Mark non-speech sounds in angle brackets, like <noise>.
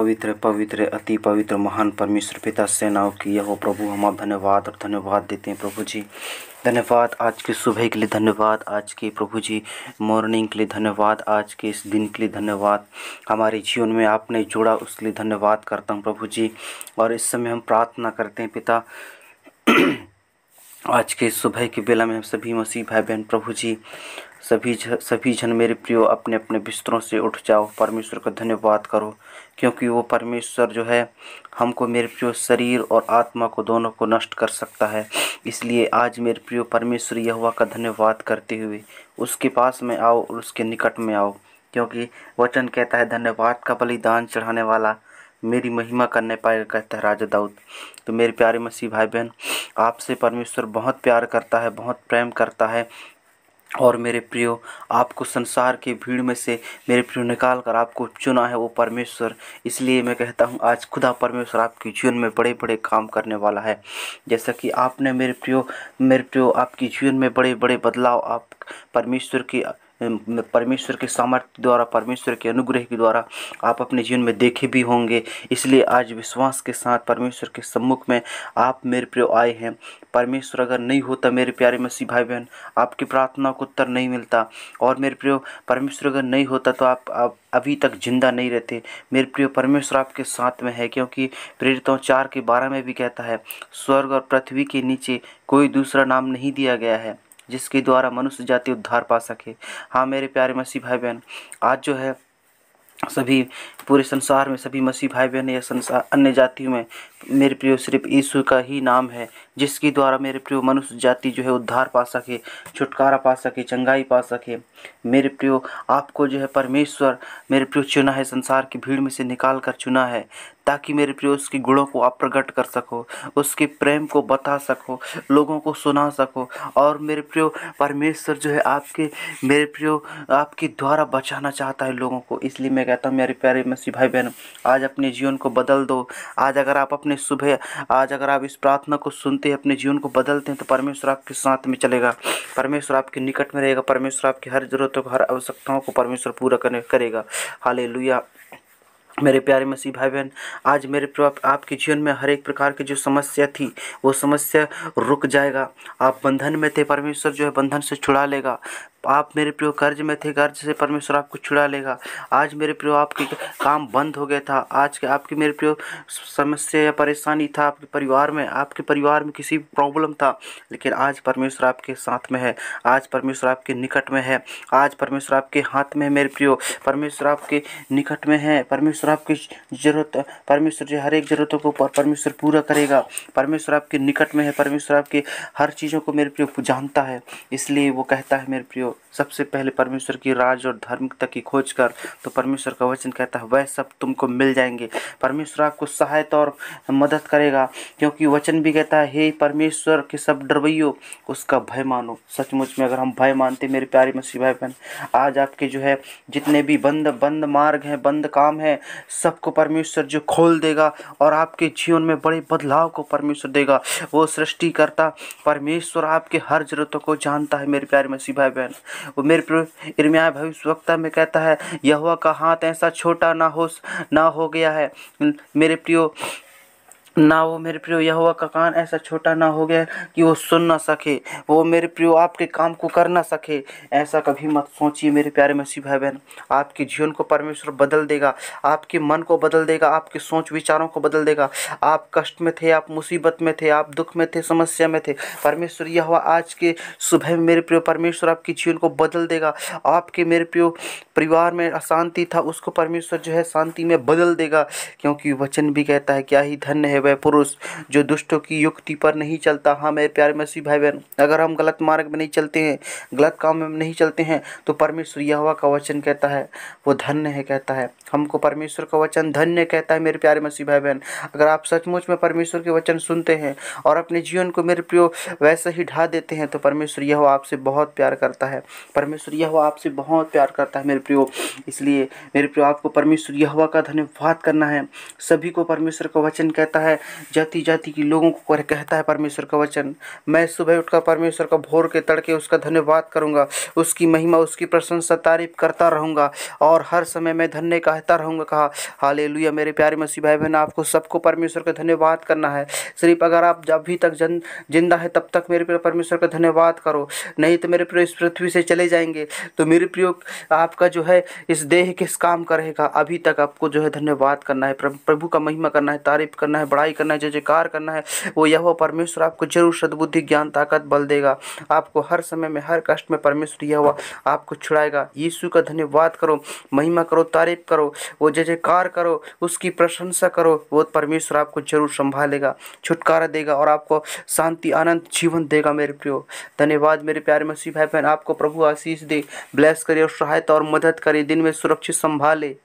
पवित्र पवित्र अति पवित्र महान परमेश्वर पिता सेनाओं की यह प्रभु हम आप धन्यवाद और धन्यवाद देते हैं प्रभु जी धन्यवाद आज के सुबह के लिए धन्यवाद आज के प्रभु जी मॉर्निंग के लिए धन्यवाद आज के इस दिन के लिए धन्यवाद हमारे जीवन में आपने जोड़ा उसके लिए धन्यवाद करता हूँ प्रभु जी और इस समय हम प्रार्थना करते हैं पिता आज के सुबह के बेला में हम सभी मसीह भाई बहन प्रभु जी सभी ज, सभी जन मेरे प्रियो अपने अपने बिस्तरों से उठ जाओ परमेश्वर का धन्यवाद करो क्योंकि वो परमेश्वर जो है हमको मेरे प्रियो शरीर और आत्मा को दोनों को नष्ट कर सकता है इसलिए आज मेरे प्रियो परमेश्वर यहुआ का धन्यवाद करते हुए उसके पास में आओ और उसके निकट में आओ क्योंकि वचन कहता है धन्यवाद का बलिदान चढ़ाने वाला मेरी महिमा करने पाए कहता है राजा दाऊद तो मेरे प्यारे मसीह भाई बहन आपसे परमेश्वर बहुत प्यार करता है बहुत प्रेम करता है और मेरे प्रियो आपको संसार के भीड़ में से मेरे प्रियो निकाल कर आपको चुना है वो परमेश्वर इसलिए मैं कहता हूँ आज खुदा परमेश्वर आपके जीवन में बड़े बड़े काम करने वाला है जैसा कि आपने मेरे प्रियो मेरे प्रियो आपके जीवन में बड़े बड़े बदलाव आप परमेश्वर की परमेश्वर के सामर्थ्य द्वारा परमेश्वर के अनुग्रह के द्वारा आप अपने जीवन में देखे भी होंगे इसलिए आज विश्वास के साथ परमेश्वर के सम्मुख में आप मेरे प्रियो आए हैं परमेश्वर अगर नहीं होता मेरे प्यारे मसीह भाई बहन आपकी प्रार्थना को उत्तर नहीं मिलता और मेरे प्रियो परमेश्वर अगर नहीं होता तो आप, आप अभी तक जिंदा नहीं रहते मेरे प्रिय परमेश्वर आपके साथ में है क्योंकि प्रेरितों चार के बारह में भी कहता है स्वर्ग और पृथ्वी के नीचे कोई दूसरा नाम नहीं दिया गया है जिसके द्वारा मनुष्य जाति उद्धार पा सके हाँ मेरे प्यारे मसीह भाई बहन आज जो है सभी पूरे संसार में सभी मसीह भाई बहन या संसार अन्य जातियों में मेरे प्रिय सिर्फ ईश्वर का ही नाम है जिसके द्वारा मेरे प्रियो मनुष्य जाति जो है उद्धार पा सके छुटकारा पा सके चंगाई पा सके मेरे प्रियो आपको जो है परमेश्वर मेरे प्रियो चुना है संसार की भीड़ में से निकाल कर चुना है ताकि मेरे प्रियो उसके गुणों को आप प्रकट कर सको उसके प्रेम को बता सको लोगों को सुना सको और मेरे प्रियो परमेश्वर जो है आपके मेरे प्रियो आपके द्वारा बचाना चाहता है लोगों को इसलिए मैं कहता हूँ मेरे प्यारे मसीह भाई बहन आज अपने जीवन को बदल दो आज अगर आप अपने सुबह आज अगर आप इस प्रार्थना को सुनते हैं अपने जीवन को बदलते हैं तो परमेश्वर आपके साथ में चलेगा परमेश्वर आपके निकट में रहेगा परमेश्वर आपकी हर ज़रूरतों को हर आवश्यकताओं को परमेश्वर पूरा करने करेगा हाले मेरे प्यारे मसीह भाई बहन आज मेरे प्रभाव आपके जीवन में हर एक प्रकार की जो समस्या थी वो समस्या रुक जाएगा आप बंधन में थे परमेश्वर जो है बंधन से छुड़ा लेगा आप मेरे प्रियो कर्ज में थे कर्ज से परमेश्वर आपको छुड़ा लेगा आज मेरे प्रियो आपके काम बंद हो गया था आज के आपकी मेरे प्रियो समस्या या परेशानी था आपके परिवार में आपके परिवार में किसी प्रॉब्लम था लेकिन आज परमेश्वर आपके साथ में है आज परमेश्वर आपके निकट में है आज परमेश्वर आपके हाथ में है मेरे प्रियो परमेश्वर आपके निकट में है परमेश्वर आपकी ज़रूरत परमेश्वर जी हर एक ज़रूरतों को परमेश्वर पूरा करेगा परमेश्वर आपके निकट में है परमेश्वर आपके हर चीज़ों को मेरे प्रियो जानता है इसलिए वो कहता है मेरे प्रियो सबसे पहले परमेश्वर की राज और धर्म तक की खोज कर तो परमेश्वर का वचन कहता है वह सब तुमको मिल जाएंगे परमेश्वर आपको सहायता और मदद करेगा क्योंकि वचन भी कहता है हे परमेश्वर के सब डरवैयो उसका भय मानो सचमुच में अगर हम भय मानते मेरे प्यारे मसीह भाई बहन आज आपके जो है जितने भी बंद बंद मार्ग हैं बंद काम हैं सबको परमेश्वर जो खोल देगा और आपके जीवन में बड़े बदलाव को परमेश्वर देगा वो सृष्टिकर्ता परमेश्वर आपके हर जरूरतों को जानता है मेरे प्यारे मसीह भाई बहन <laughs> वो मेरे प्रभु इर्मिया भविष्य वक्ता में कहता है यहुआ का हाथ ऐसा छोटा ना हो ना हो गया है मेरे प्रियो ना वो मेरे प्रियो यह हुआ का कान ऐसा छोटा ना हो गया कि वो सुन ना सके वो मेरे प्रियो आपके काम को कर ना सके ऐसा कभी मत सोचिए मेरे प्यारे मसीह भाई बहन आपके जीवन को परमेश्वर बदल देगा आपके मन को बदल देगा आपके सोच विचारों को बदल देगा आप कष्ट में थे आप मुसीबत में थे आप दुख में थे समस्या में थे परमेश्वर यह हुआ आज के सुबह में मेरे प्रियो परमेश्वर आपके जीवन को बदल देगा आपके मेरे प्रियो परिवार में अशांति था उसको परमेश्वर जो है शांति में बदल देगा क्योंकि वचन भी कहता है क्या ही धन्य है वह वह पुरुष जो दुष्टों की युक्ति पर नहीं चलता हाँ मेरे प्यारे मसीह भाई बहन अगर हम गलत मार्ग में नहीं चलते हैं गलत काम में नहीं चलते हैं तो परमेश्वर यह का वचन कहता है वो धन्य है कहता है हमको परमेश्वर का वचन धन्य कहता है मेरे प्यारे मसीह भाई बहन अगर आप सचमुच में परमेश्वर के वचन सुनते हैं और अपने जीवन को मेरे प्रियो वैसे ही ढा देते हैं तो परमेश्वर यह आपसे बहुत प्यार करता है परमेश्वर यह आपसे बहुत प्यार करता है मेरे प्रियो इसलिए मेरे प्रियो आपको परमेश्वर यह का धन्यवाद करना है सभी को परमेश्वर का वचन कहता है है जाति जाति के लोगों को कहता है परमेश्वर का वचन मैं सुबह उठकर परमेश्वर का भोर के तड़के उसका धन्यवाद करूँगा उसकी महिमा उसकी प्रशंसा तारीफ करता रहूँगा और हर समय मैं धन्य कहता रहूँगा कहा हाले मेरे प्यारे मसीह भाई बहन आपको सबको परमेश्वर का धन्यवाद करना है सिर्फ अगर आप जब भी तक जिंदा है तब तक मेरे परमेश्वर का धन्यवाद करो नहीं तो मेरे प्रिय इस पृथ्वी से चले जाएंगे तो मेरे प्रिय आपका जो है इस देह किस काम का रहेगा अभी तक आपको जो है धन्यवाद करना है प्रभु का महिमा करना है तारीफ करना है बड़ा पढ़ाई करना है जो जयकार करना है वो यह परमेश्वर आपको जरूर सदबुद्धि ज्ञान ताकत बल देगा आपको हर समय में हर कष्ट में परमेश्वर यह हुआ आपको छुड़ाएगा यीशु का धन्यवाद करो महिमा करो तारीफ करो वो जय जयकार करो उसकी प्रशंसा करो वो परमेश्वर आपको जरूर संभालेगा छुटकारा देगा और आपको शांति आनंद जीवन देगा मेरे प्रियो धन्यवाद मेरे प्यारे मसीह भाई बहन आपको प्रभु आशीष दे ब्लेस करे और सहायता और मदद करे दिन में सुरक्षित संभाले